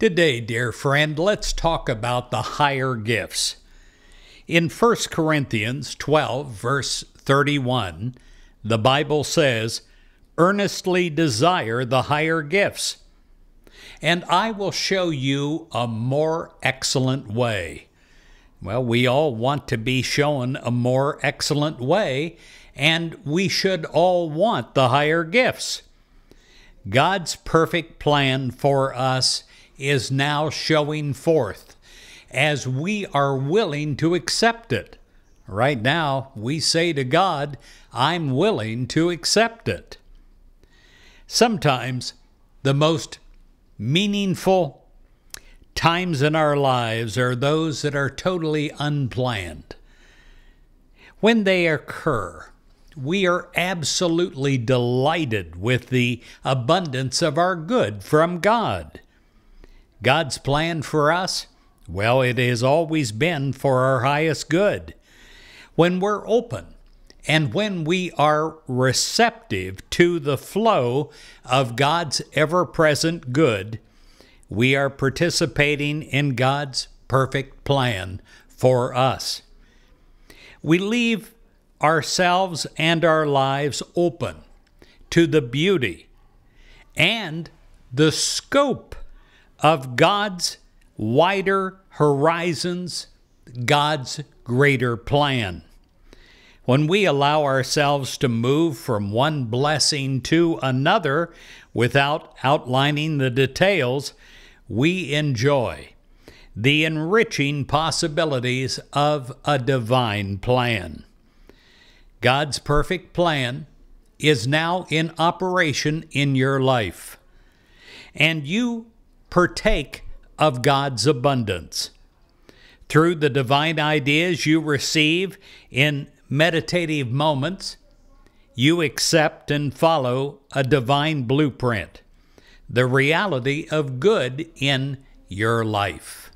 Today, dear friend, let's talk about the higher gifts. In 1 Corinthians 12, verse 31, the Bible says, Earnestly desire the higher gifts, and I will show you a more excellent way. Well, we all want to be shown a more excellent way, and we should all want the higher gifts. God's perfect plan for us is now showing forth as we are willing to accept it. Right now, we say to God, I'm willing to accept it. Sometimes the most meaningful times in our lives are those that are totally unplanned. When they occur, we are absolutely delighted with the abundance of our good from God. God's plan for us? Well, it has always been for our highest good. When we're open and when we are receptive to the flow of God's ever present good, we are participating in God's perfect plan for us. We leave ourselves and our lives open to the beauty and the scope of God's wider horizons, God's greater plan. When we allow ourselves to move from one blessing to another without outlining the details, we enjoy the enriching possibilities of a divine plan. God's perfect plan is now in operation in your life, and you partake of God's abundance. Through the divine ideas you receive in meditative moments, you accept and follow a divine blueprint, the reality of good in your life.